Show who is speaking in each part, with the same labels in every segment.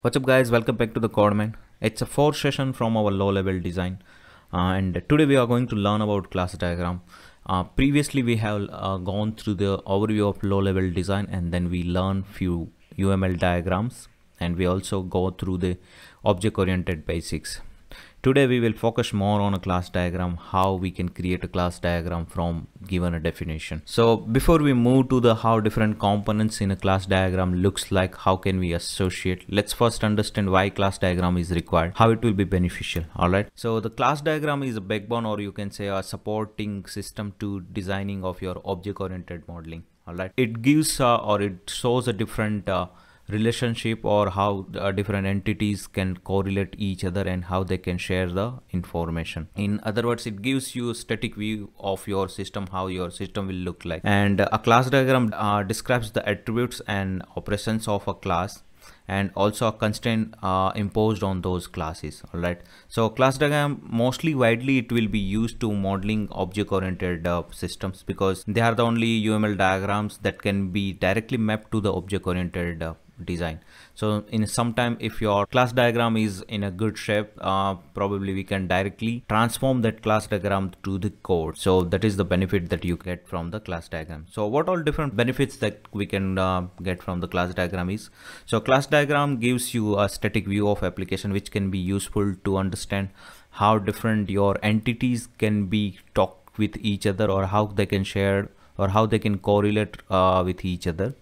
Speaker 1: What's up guys, welcome back to the Codeman. It's a fourth session from our low level design uh, and today we are going to learn about class diagram. Uh, previously we have uh, gone through the overview of low level design and then we learn few UML diagrams and we also go through the object oriented basics. Today we will focus more on a class diagram, how we can create a class diagram from given a definition. So before we move to the how different components in a class diagram looks like, how can we associate, let's first understand why class diagram is required, how it will be beneficial. All right. So the class diagram is a backbone or you can say a supporting system to designing of your object oriented modeling. All right. It gives uh, or it shows a different uh, relationship or how uh, different entities can correlate each other and how they can share the information in other words it gives you a static view of your system how your system will look like and a class diagram uh, describes the attributes and operations of a class and also a constraint uh, imposed on those classes all right so class diagram mostly widely it will be used to modeling object oriented uh, systems because they are the only uml diagrams that can be directly mapped to the object oriented uh, design. So in some time, if your class diagram is in a good shape, uh, probably we can directly transform that class diagram to the code. So that is the benefit that you get from the class diagram. So what all different benefits that we can uh, get from the class diagram is. So class diagram gives you a static view of application, which can be useful to understand how different your entities can be talked with each other or how they can share or how they can correlate uh, with each other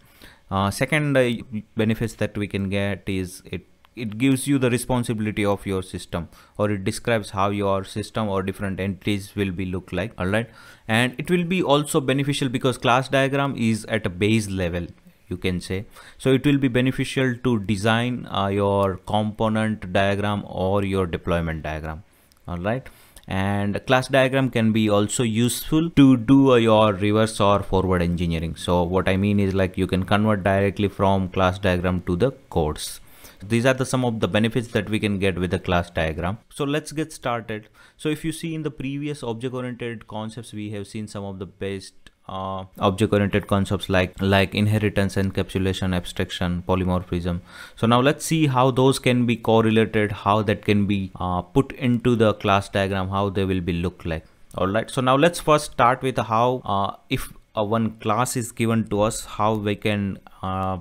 Speaker 1: uh, second uh, benefits that we can get is it it gives you the responsibility of your system or it describes how your system or different entities will be look like all right and it will be also beneficial because class diagram is at a base level you can say so it will be beneficial to design uh, your component diagram or your deployment diagram all right and class diagram can be also useful to do your reverse or forward engineering so what i mean is like you can convert directly from class diagram to the codes these are the some of the benefits that we can get with the class diagram. So let's get started. So if you see in the previous object oriented concepts, we have seen some of the best uh, object oriented concepts like like inheritance encapsulation abstraction polymorphism so now let's see how those can be correlated how that can be uh, put into the class diagram how they will be look like all right so now let's first start with how uh, if one class is given to us how we can uh,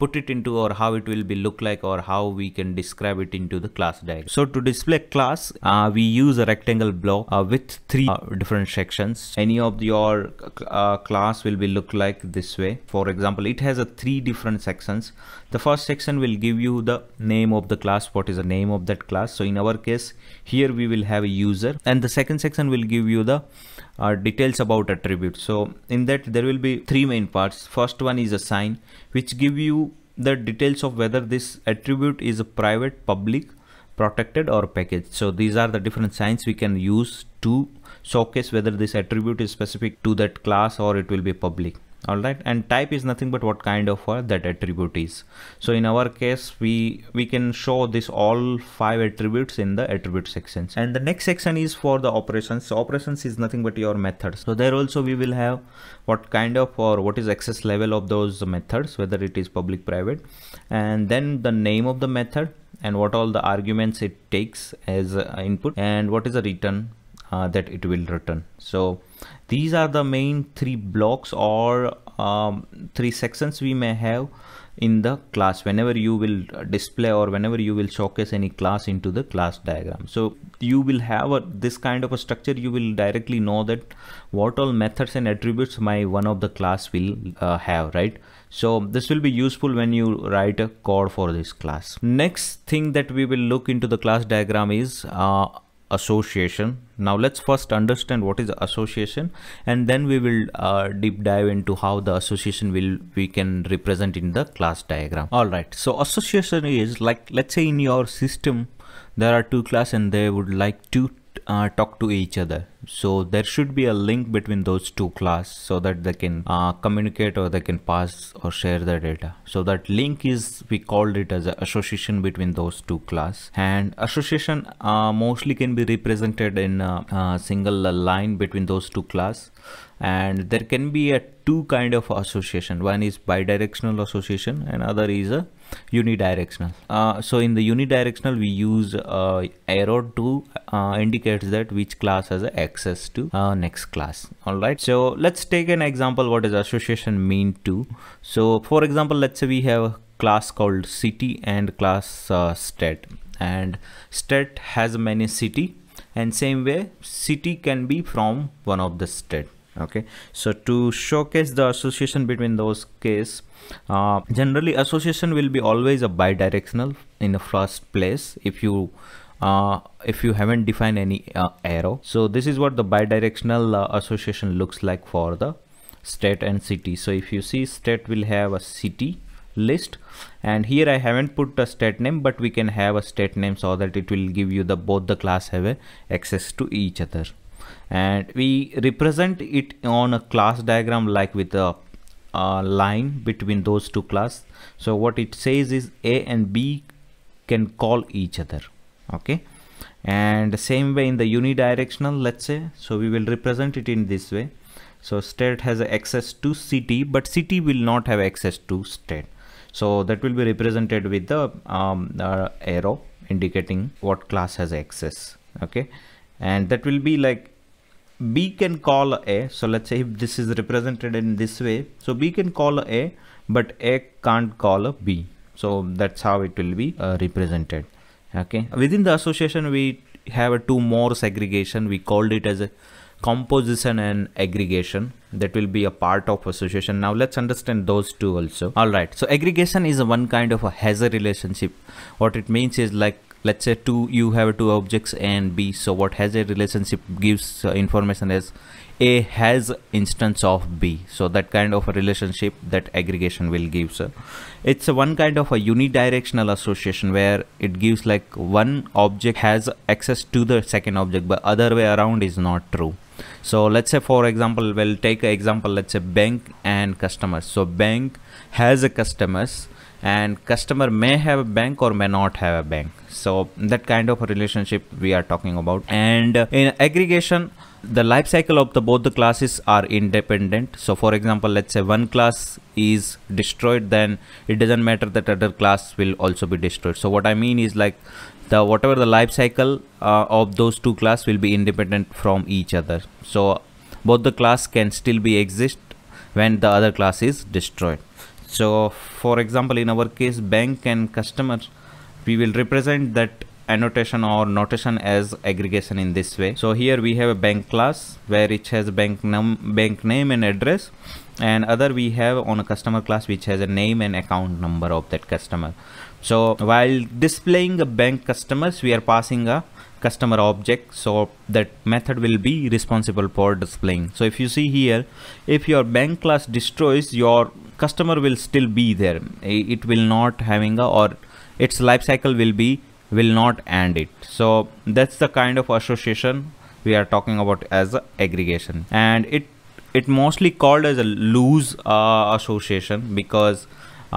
Speaker 1: put it into or how it will be look like or how we can describe it into the class diagram. So to display class, uh, we use a rectangle block uh, with three uh, different sections. Any of your uh, class will be look like this way. For example, it has a three different sections. The first section will give you the name of the class, what is the name of that class. So in our case, here we will have a user and the second section will give you the uh, details about attributes. So in that there will be three main parts. First one is a sign which give you the details of whether this attribute is a private, public, protected or packaged. So these are the different signs we can use to showcase whether this attribute is specific to that class or it will be public all right and type is nothing but what kind of uh, that attribute is so in our case we we can show this all five attributes in the attribute sections and the next section is for the operations so operations is nothing but your methods so there also we will have what kind of or what is access level of those methods whether it is public private and then the name of the method and what all the arguments it takes as uh, input and what is the return uh, that it will return so these are the main three blocks or um, three sections we may have in the class whenever you will display or whenever you will showcase any class into the class diagram so you will have a, this kind of a structure you will directly know that what all methods and attributes my one of the class will uh, have right so this will be useful when you write a code for this class next thing that we will look into the class diagram is uh, association now let's first understand what is association and then we will uh, deep dive into how the association will we can represent in the class diagram all right so association is like let's say in your system there are two class and they would like to uh, talk to each other so there should be a link between those two class so that they can uh, communicate or they can pass or share the data so that link is we called it as association between those two class and association uh, mostly can be represented in a, uh, a uh, single line between those two class and there can be a two kind of association one is bidirectional association and other is a unidirectional. Uh, so in the unidirectional, we use uh, arrow to uh, indicates that which class has access to uh, next class. All right. So let's take an example. What does association mean to? So for example, let's say we have a class called city and class uh, state and state has many city and same way city can be from one of the state okay so to showcase the association between those case uh, generally association will be always a bidirectional in the first place if you uh, if you haven't defined any uh, arrow so this is what the bidirectional uh, association looks like for the state and city so if you see state will have a city list and here I haven't put a state name but we can have a state name so that it will give you the both the class have access to each other and we represent it on a class diagram like with a, a line between those two class so what it says is a and b can call each other okay and same way in the unidirectional let's say so we will represent it in this way so state has access to city but city will not have access to state so that will be represented with the um, uh, arrow indicating what class has access okay and that will be like b can call a so let's say if this is represented in this way so b can call a but a can't call b so that's how it will be uh, represented okay within the association we have a two more segregation we called it as a composition and aggregation that will be a part of association now let's understand those two also all right so aggregation is one kind of a hazard relationship what it means is like let's say two you have two objects a and b so what has a relationship gives uh, information as a has instance of b so that kind of a relationship that aggregation will give so it's a one kind of a unidirectional association where it gives like one object has access to the second object but other way around is not true so let's say for example we'll take an example let's say bank and customers so bank has a customers and customer may have a bank or may not have a bank so that kind of a relationship we are talking about and in aggregation the life cycle of the both the classes are independent so for example let's say one class is destroyed then it doesn't matter that other class will also be destroyed so what i mean is like the whatever the life cycle uh, of those two class will be independent from each other so both the class can still be exist when the other class is destroyed so for example in our case bank and customer we will represent that annotation or notation as aggregation in this way so here we have a bank class where it has bank num bank name and address and other we have on a customer class which has a name and account number of that customer so while displaying a bank customers we are passing a customer object so that method will be responsible for displaying so if you see here if your bank class destroys your customer will still be there eh, it will not having a or its life cycle will be will not end it so that's the kind of association we are talking about as aggregation and it it mostly called as a loose uh, association because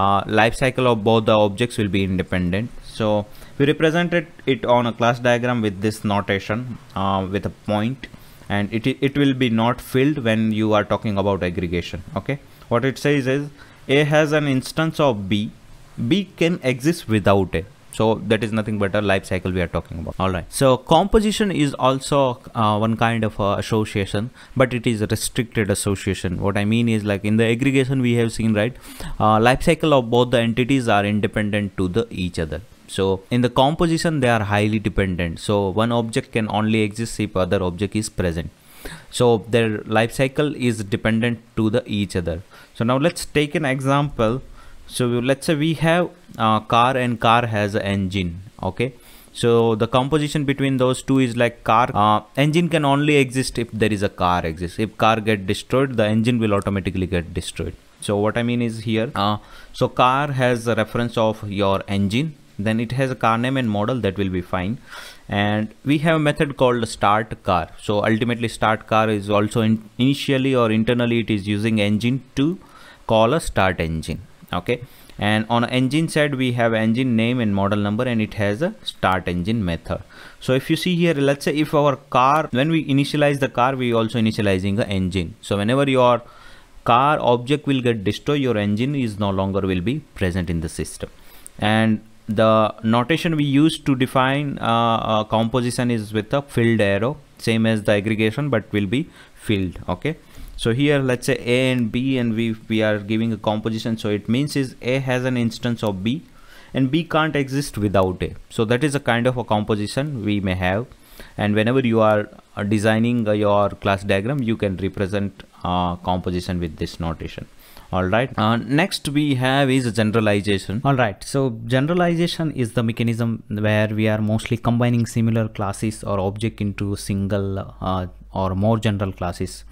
Speaker 1: uh, life cycle of both the objects will be independent so we represented it on a class diagram with this notation uh, with a point and it, it will be not filled when you are talking about aggregation okay what it says is a has an instance of b b can exist without a so that is nothing but a life cycle we are talking about all right so composition is also uh, one kind of uh, association but it is restricted association what i mean is like in the aggregation we have seen right uh, life cycle of both the entities are independent to the each other so in the composition they are highly dependent so one object can only exist if other object is present so their life cycle is dependent to the each other so now let's take an example so let's say we have a uh, car and car has engine okay so the composition between those two is like car uh, engine can only exist if there is a car exists if car get destroyed the engine will automatically get destroyed so what i mean is here uh, so car has a reference of your engine then it has a car name and model that will be fine and we have a method called start car so ultimately start car is also in initially or internally it is using engine to call a start engine okay and on engine side we have engine name and model number and it has a start engine method so if you see here let's say if our car when we initialize the car we also initializing the engine so whenever your car object will get destroyed your engine is no longer will be present in the system and the notation we use to define uh, uh, composition is with a filled arrow same as the aggregation but will be filled okay so here let's say a and b and we we are giving a composition so it means is a has an instance of b and b can't exist without a so that is a kind of a composition we may have and whenever you are uh, designing uh, your class diagram you can represent composition with this notation all right uh, next we have is generalization all right so generalization is the mechanism where we are mostly combining similar classes or object into single uh, or more general classes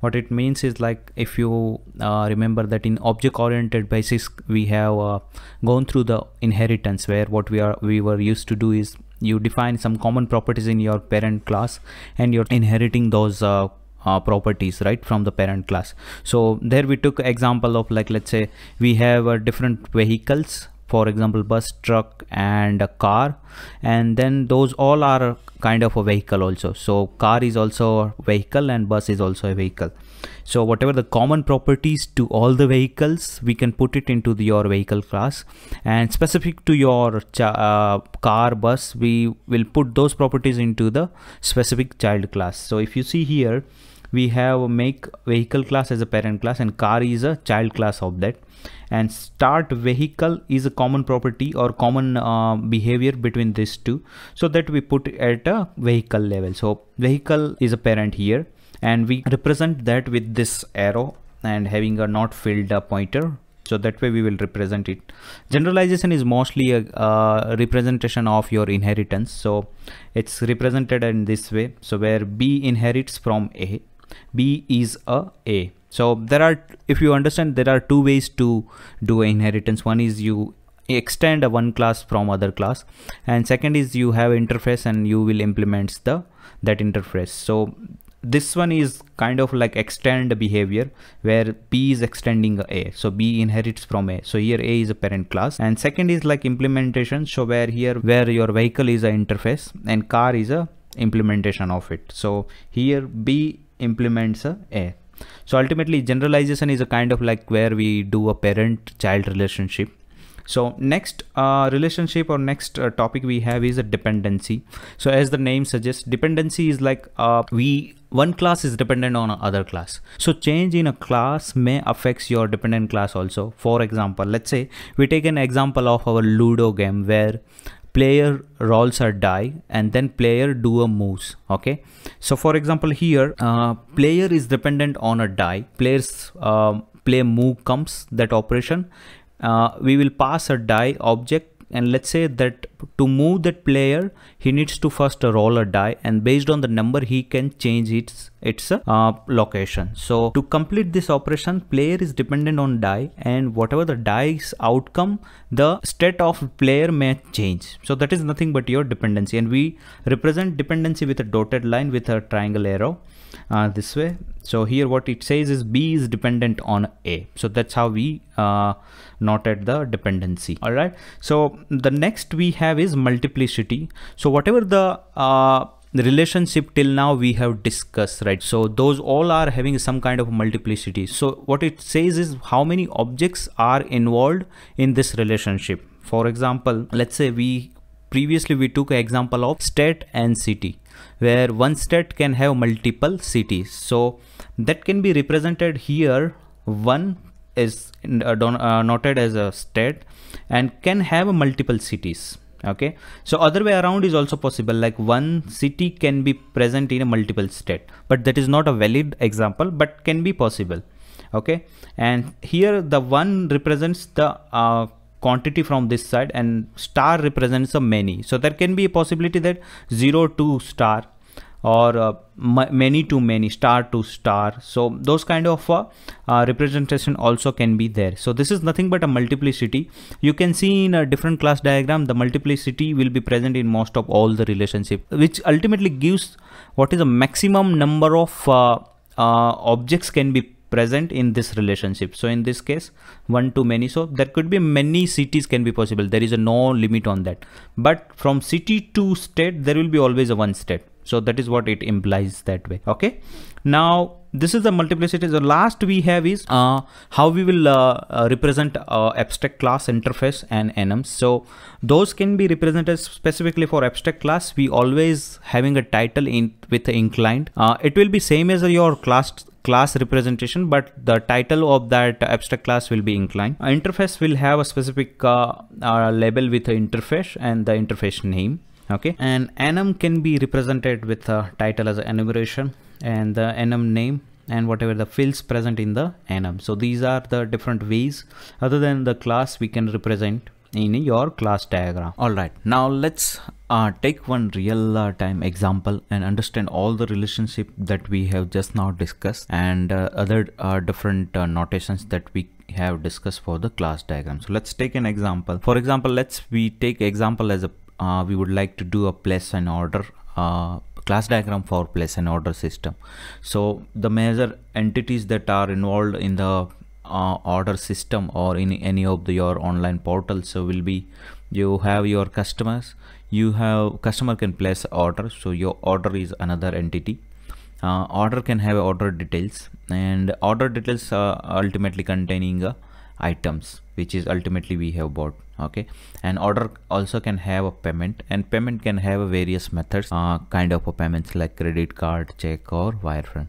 Speaker 1: what it means is like if you uh, remember that in object oriented basis we have uh, gone through the inheritance where what we are we were used to do is you define some common properties in your parent class and you're inheriting those uh, uh, properties right from the parent class so there we took example of like let's say we have uh, different vehicles for example bus truck and a car and then those all are kind of a vehicle also so car is also a vehicle and bus is also a vehicle so whatever the common properties to all the vehicles we can put it into the, your vehicle class and specific to your uh, car bus we will put those properties into the specific child class so if you see here we have make vehicle class as a parent class and car is a child class of that and start vehicle is a common property or common uh, behavior between these two so that we put at a vehicle level so vehicle is a parent here and we represent that with this arrow and having a not filled uh, pointer so that way we will represent it generalization is mostly a, a, representation of your inheritance so it's represented in this way so where b inherits from a b is a a so there are if you understand there are two ways to do inheritance one is you extend a one class from other class and second is you have interface and you will implement the that interface so this one is kind of like extend behavior where b is extending a so b inherits from a so here a is a parent class and second is like implementation so where here where your vehicle is an interface and car is a implementation of it so here b implements a, a so ultimately generalization is a kind of like where we do a parent child relationship so next uh, relationship or next uh, topic we have is a dependency so as the name suggests dependency is like uh, we one class is dependent on another class so change in a class may affects your dependent class also for example let's say we take an example of our ludo game where player rolls a die and then player do a moves okay so for example here uh, player is dependent on a die players uh, play move comes that operation uh, we will pass a die object and let's say that to move that player he needs to first roll a die and based on the number he can change its its uh, location so to complete this operation player is dependent on die and whatever the die's outcome the state of player may change so that is nothing but your dependency and we represent dependency with a dotted line with a triangle arrow uh, this way. So here what it says is B is dependent on A. So that's how we uh, noted the dependency. All right. So the next we have is multiplicity. So whatever the uh, the relationship till now we have discussed right so those all are having some kind of multiplicity so what it says is how many objects are involved in this relationship for example let's say we previously we took an example of state and city where one state can have multiple cities. So that can be represented here. One is uh, uh, noted as a state and can have multiple cities okay so other way around is also possible like one city can be present in a multiple state but that is not a valid example but can be possible okay and here the one represents the uh, quantity from this side and star represents a many so there can be a possibility that 0 to star or uh, many to many star to star so those kind of uh, uh, representation also can be there so this is nothing but a multiplicity you can see in a different class diagram the multiplicity will be present in most of all the relationship which ultimately gives what is a maximum number of uh, uh, objects can be present in this relationship so in this case one to many so there could be many cities can be possible there is a no limit on that but from city to state there will be always a one state so that is what it implies that way okay now this is the multiplicity the last we have is uh, how we will uh, uh, represent uh, abstract class interface and enums so those can be represented specifically for abstract class we always having a title in with inclined uh, it will be same as your class class representation, but the title of that abstract class will be incline. interface will have a specific uh, uh, label with interface and the interface name. Okay, and enum can be represented with a title as enumeration and the enum name and whatever the fields present in the enum. So these are the different ways other than the class we can represent in your class diagram. Alright, now let's uh, take one real uh, time example and understand all the relationship that we have just now discussed and uh, other uh, different uh, notations that we have discussed for the class diagram. So let's take an example. For example, let's we take example as a uh, we would like to do a place and order class diagram for place and order system. So the major entities that are involved in the uh, order system or in any of the, your online portals so will be you have your customers you have customer can place order so your order is another entity uh, order can have order details and order details are ultimately containing uh, items which is ultimately we have bought okay and order also can have a payment and payment can have various methods uh, kind of payments like credit card check or wireframe.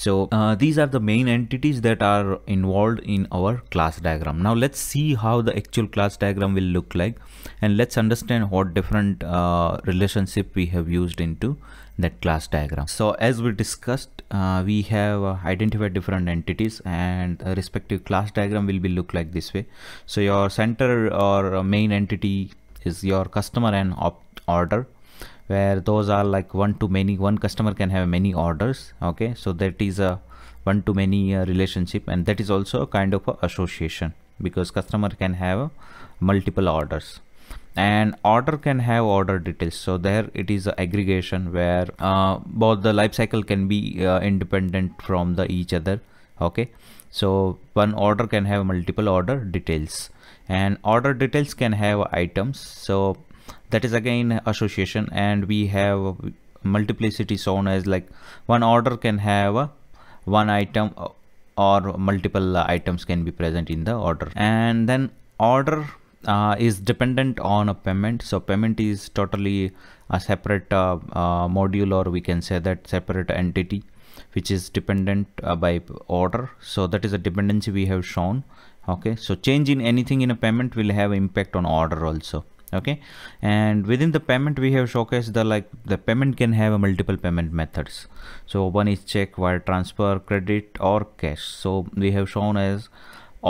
Speaker 1: so uh, these are the main entities that are involved in our class diagram now let's see how the actual class diagram will look like and let's understand what different uh, relationship we have used into that class diagram. So as we discussed, uh, we have uh, identified different entities and respective class diagram will be look like this way. So your center or main entity is your customer and order where those are like one to many one customer can have many orders okay so that is a one to many uh, relationship and that is also a kind of a association because customer can have uh, multiple orders and order can have order details so there it is a aggregation where uh, both the life cycle can be uh, independent from the each other okay so one order can have multiple order details and order details can have items so that is again association and we have multiplicity shown as like one order can have one item uh, or multiple items can be present in the order and then order uh, is dependent on a payment so payment is totally a separate uh, uh, module or we can say that separate entity which is dependent uh, by order so that is a dependency we have shown okay so change in anything in a payment will have impact on order also okay and within the payment we have showcased the like the payment can have multiple payment methods so one is check wire transfer credit or cash so we have shown as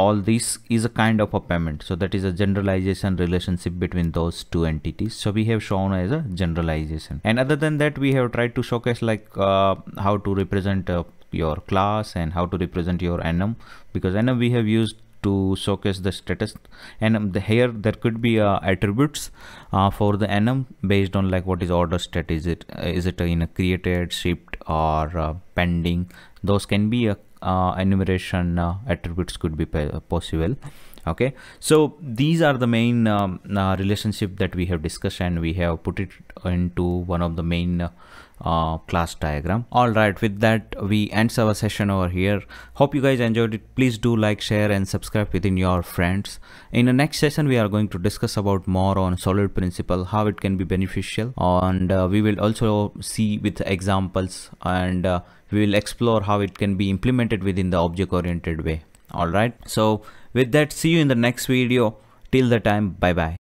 Speaker 1: all this is a kind of a payment so that is a generalization relationship between those two entities so we have shown as a generalization and other than that we have tried to showcase like uh, how to represent uh, your class and how to represent your enum because enum we have used to showcase the status and um, the, here there could be uh, attributes uh, for the enum based on like what is order state is it uh, is it in a created shipped or uh, pending those can be a uh, enumeration uh, attributes could be possible okay so these are the main um, uh, relationship that we have discussed and we have put it into one of the main uh, uh, class diagram all right with that we end our session over here hope you guys enjoyed it please do like share and subscribe within your friends in the next session we are going to discuss about more on solid principle how it can be beneficial and uh, we will also see with examples and uh, we will explore how it can be implemented within the object oriented way all right so with that see you in the next video till the time bye bye